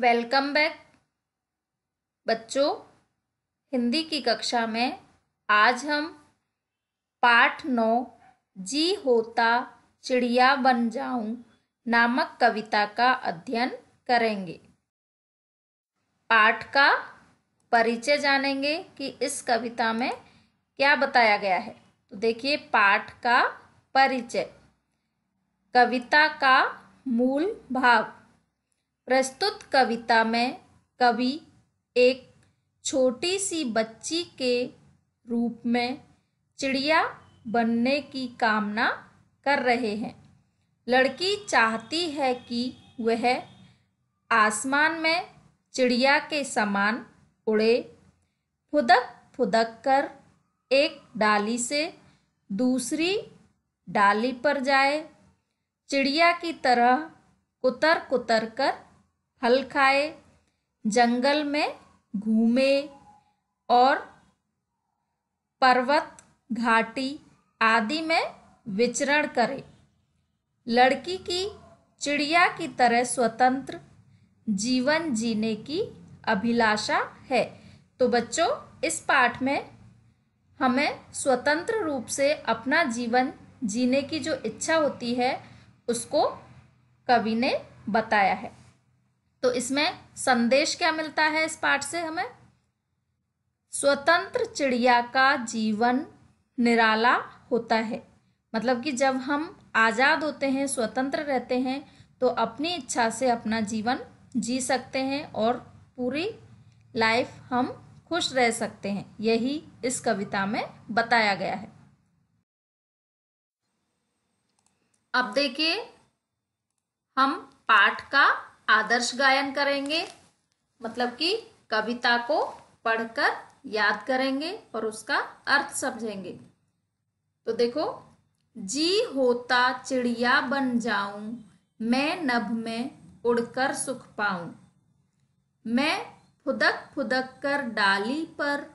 Welcome back बच्चों हिंदी की कक्षा में आज हम पाठ नौ जी होता चिड़िया बन जाऊं नामक कविता का अध्ययन करेंगे पाठ का परिचय जानेंगे कि इस कविता में क्या बताया गया है तो देखिए पाठ का परिचय कविता का मूल भाव प्रस्तुत कविता में कवि एक छोटी सी बच्ची के रूप में चिड़िया बनने की कामना कर रहे हैं लड़की चाहती है कि वह आसमान में चिड़िया के समान उड़े फुदक फुदक कर एक डाली से दूसरी डाली पर जाए चिड़िया की तरह कुतर कुतर कर फल खाए जंगल में घूमे और पर्वत घाटी आदि में विचरण करे लड़की की चिड़िया की तरह स्वतंत्र जीवन जीने की अभिलाषा है तो बच्चों इस पाठ में हमें स्वतंत्र रूप से अपना जीवन जीने की जो इच्छा होती है उसको कवि ने बताया है तो इसमें संदेश क्या मिलता है इस पाठ से हमें स्वतंत्र चिड़िया का जीवन निराला होता है मतलब कि जब हम आज़ाद होते हैं स्वतंत्र रहते हैं तो अपनी इच्छा से अपना जीवन जी सकते हैं और पूरी लाइफ हम खुश रह सकते हैं यही इस कविता में बताया गया है अब देखिए हम पाठ का आदर्श गायन करेंगे मतलब कि कविता को पढ़कर याद करेंगे और उसका अर्थ समझेंगे तो देखो जी होता चिड़िया बन जाऊं मैं नभ में उड़कर सुख पाऊं मैं फुदक फुदक कर डाली पर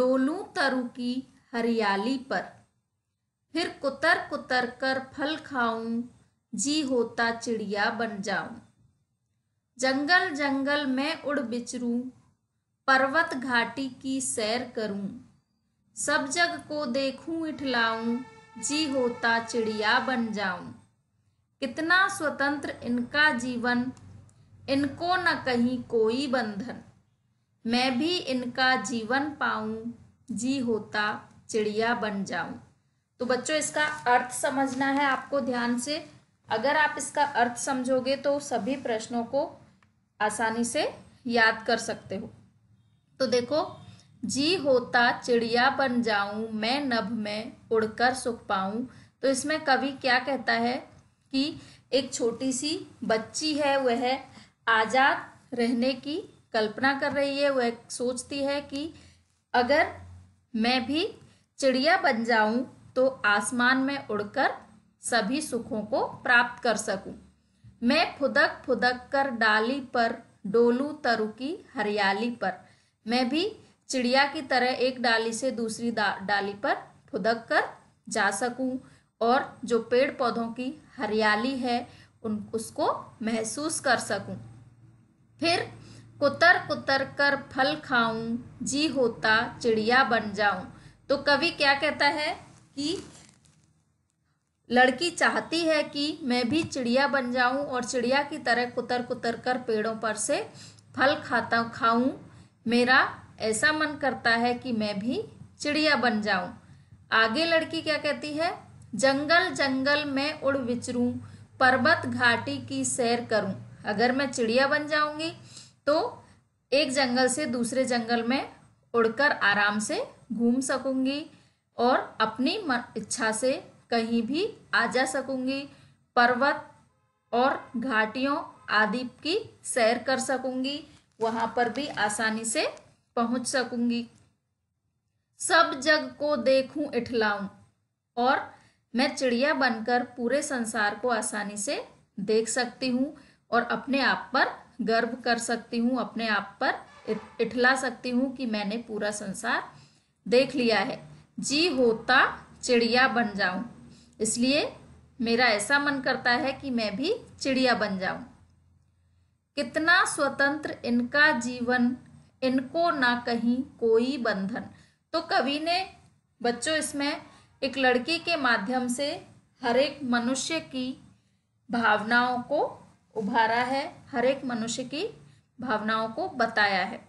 डोलू तरु की हरियाली पर फिर कुतर कुतर कर फल खाऊं जी होता चिड़िया बन जाऊं जंगल जंगल में उड़ बिचरूं पर्वत घाटी की सैर करूं सब जग को देखूं इठलाऊं जी होता चिड़िया बन जाऊं कितना स्वतंत्र इनका जीवन इनको न कहीं कोई बंधन मैं भी इनका जीवन पाऊं जी होता चिड़िया बन जाऊं तो बच्चों इसका अर्थ समझना है आपको ध्यान से अगर आप इसका अर्थ समझोगे तो सभी प्रश्नों को आसानी से याद कर सकते हो तो देखो जी होता चिड़िया बन जाऊं मैं नभ में उड़कर सुख पाऊं तो इसमें कवि क्या कहता है कि एक छोटी सी बच्ची है वह आज़ाद रहने की कल्पना कर रही है वह सोचती है कि अगर मैं भी चिड़िया बन जाऊं तो आसमान में उड़कर सभी सुखों को प्राप्त कर सकूं मैं फुदक फुदक कर डाली पर डोलू तरु की हरियाली पर मैं भी चिड़िया की तरह एक डाली से दूसरी डाली पर फुदक कर जा सकूं और जो पेड़ पौधों की हरियाली है उन उसको महसूस कर सकूं फिर कुतर कुतर कर फल खाऊं जी होता चिड़िया बन जाऊं तो कवि क्या कहता है कि लड़की चाहती है कि मैं भी चिड़िया बन जाऊं और चिड़िया की तरह कुतर कुतर कर पेड़ों पर से फल खाता खाऊं मेरा ऐसा मन करता है कि मैं भी चिड़िया बन जाऊं आगे लड़की क्या कहती है जंगल जंगल में उड़ विचरूं पर्वत घाटी की सैर करूं अगर मैं चिड़िया बन जाऊंगी तो एक जंगल से दूसरे जंगल में उड़कर आराम से घूम सकूंगी और अपनी इच्छा से कहीं भी आ जा सकूंगी पर्वत और घाटियों आदि की सैर कर सकूंगी वहां पर भी आसानी से पहुंच सकूंगी सब जग को देखूं इठलाऊं और मैं चिड़िया बनकर पूरे संसार को आसानी से देख सकती हूँ और अपने आप पर गर्व कर सकती हूँ अपने आप पर इठला सकती हूँ कि मैंने पूरा संसार देख लिया है जी होता चिड़िया बन जाऊं इसलिए मेरा ऐसा मन करता है कि मैं भी चिड़िया बन जाऊं कितना स्वतंत्र इनका जीवन इनको ना कहीं कोई बंधन तो कवि ने बच्चों इसमें एक लड़की के माध्यम से हर एक मनुष्य की भावनाओं को उभारा है हर एक मनुष्य की भावनाओं को बताया है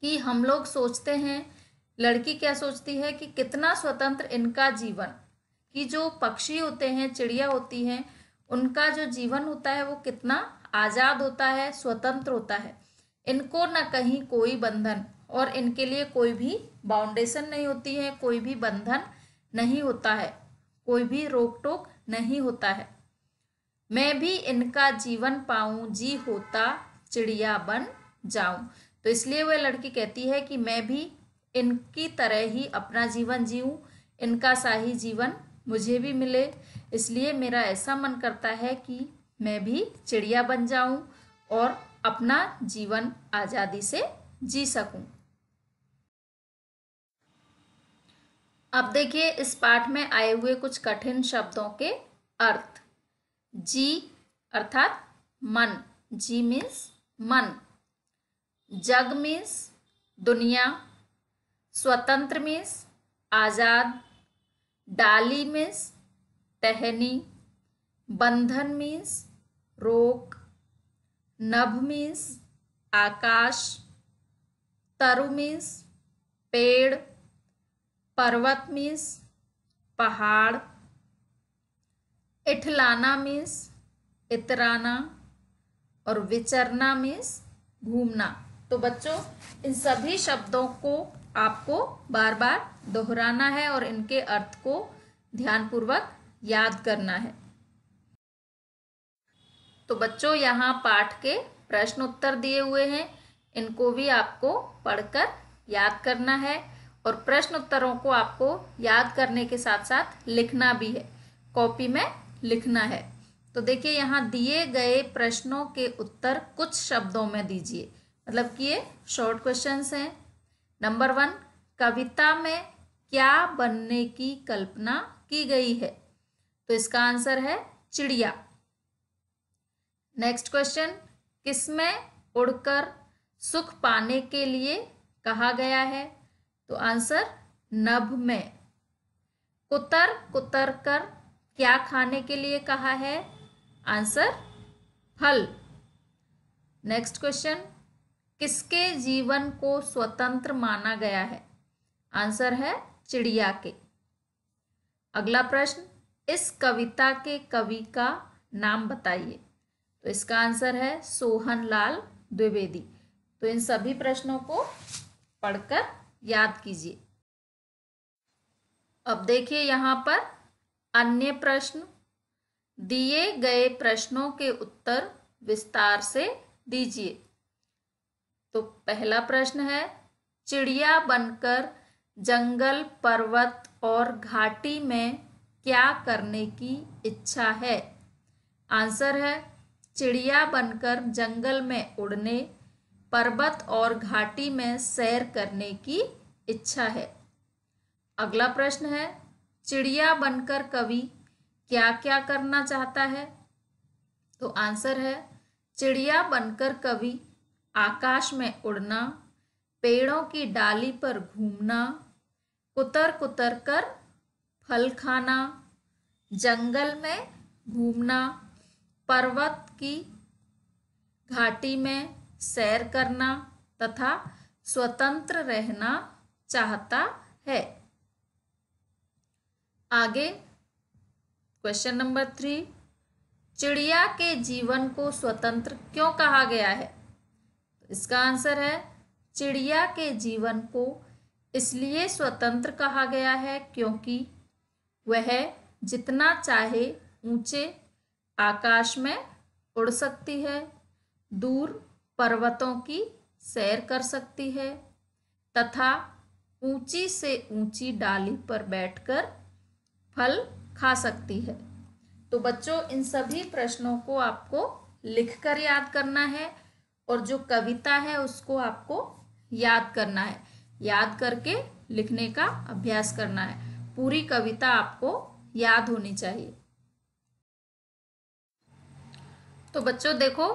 कि हम लोग सोचते हैं लड़की क्या सोचती है कि कितना स्वतंत्र इनका जीवन कि जो पक्षी होते हैं चिड़िया होती हैं उनका जो जीवन होता है वो कितना आज़ाद होता है स्वतंत्र होता है इनको ना कहीं कोई बंधन और इनके लिए कोई भी बाउंडेशन नहीं होती है कोई भी बंधन नहीं होता है कोई भी रोक टोक नहीं होता है मैं भी इनका जीवन पाऊं जी होता चिड़िया बन जाऊं तो इसलिए वह लड़की कहती है कि मैं भी इनकी तरह ही अपना जीवन जीऊं इनका सा ही जीवन मुझे भी मिले इसलिए मेरा ऐसा मन करता है कि मैं भी चिड़िया बन जाऊं और अपना जीवन आज़ादी से जी सकूं। अब देखिए इस पाठ में आए हुए कुछ कठिन शब्दों के अर्थ जी अर्थात मन जी मीन्स मन जग मीन्स दुनिया स्वतंत्र मीन्स आज़ाद डाली मीन्स टहनी बंधन मीन्स रोक नभ मीन्स आकाश तरु मीन्स पेड़ पर्वत मीन्स पहाड़ इठलाना मीन्स इतराना और विचरना मीन्स घूमना तो बच्चों इन सभी शब्दों को आपको बार बार दोहराना है और इनके अर्थ को ध्यानपूर्वक याद करना है तो बच्चों यहाँ पाठ के प्रश्न उत्तर दिए हुए हैं इनको भी आपको पढ़कर याद करना है और प्रश्न उत्तरों को आपको याद करने के साथ साथ लिखना भी है कॉपी में लिखना है तो देखिए यहाँ दिए गए प्रश्नों के उत्तर कुछ शब्दों में दीजिए मतलब कि ये शॉर्ट क्वेश्चंस हैं नंबर वन कविता में क्या बनने की कल्पना की गई है तो इसका आंसर है चिड़िया नेक्स्ट क्वेश्चन किसमें उड़कर सुख पाने के लिए कहा गया है तो आंसर नभ में कुतर कुतर कर क्या खाने के लिए कहा है आंसर फल नेक्स्ट क्वेश्चन किसके जीवन को स्वतंत्र माना गया है आंसर है चिड़िया के अगला प्रश्न इस कविता के कवि का नाम बताइए तो इसका आंसर है सोहन लाल द्विवेदी तो इन सभी प्रश्नों को पढ़कर याद कीजिए अब देखिए यहाँ पर अन्य प्रश्न दिए गए प्रश्नों के उत्तर विस्तार से दीजिए तो पहला प्रश्न है चिड़िया बनकर जंगल पर्वत और घाटी में क्या करने की इच्छा है आंसर है चिड़िया बनकर जंगल में उड़ने पर्वत और घाटी में सैर करने की इच्छा है अगला प्रश्न है चिड़िया बनकर कवि क्या क्या करना चाहता है तो आंसर है चिड़िया बनकर कवि आकाश में उड़ना पेड़ों की डाली पर घूमना कुतर कुतर कर फल खाना जंगल में घूमना पर्वत की घाटी में सैर करना तथा स्वतंत्र रहना चाहता है आगे क्वेश्चन नंबर थ्री चिड़िया के जीवन को स्वतंत्र क्यों कहा गया है इसका आंसर है चिड़िया के जीवन को इसलिए स्वतंत्र कहा गया है क्योंकि वह जितना चाहे ऊंचे आकाश में उड़ सकती है दूर पर्वतों की सैर कर सकती है तथा ऊंची से ऊंची डाली पर बैठकर फल खा सकती है तो बच्चों इन सभी प्रश्नों को आपको लिखकर याद करना है और जो कविता है उसको आपको याद करना है याद करके लिखने का अभ्यास करना है पूरी कविता आपको याद होनी चाहिए तो बच्चों देखो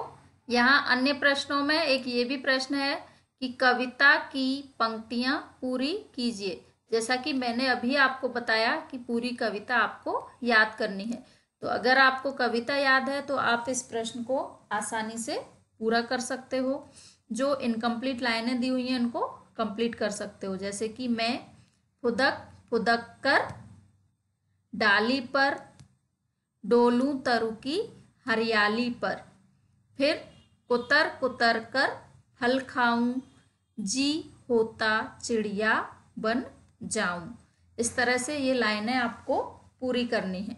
यहाँ अन्य प्रश्नों में एक ये भी प्रश्न है कि कविता की पंक्तियां पूरी कीजिए जैसा कि मैंने अभी आपको बताया कि पूरी कविता आपको याद करनी है तो अगर आपको कविता याद है तो आप इस प्रश्न को आसानी से पूरा कर सकते हो जो इनकम्प्लीट लाइनें दी हुई हैं उनको कंप्लीट कर सकते हो जैसे कि मैं फुदक फुदक कर डाली पर डोलू तरु की हरियाली पर फिर कुतर कुतर कर फल खाऊं जी होता चिड़िया बन जाऊं इस तरह से ये लाइनें आपको पूरी करनी है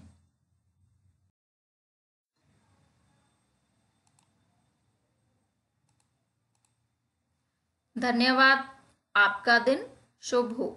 धन्यवाद आपका दिन शुभ हो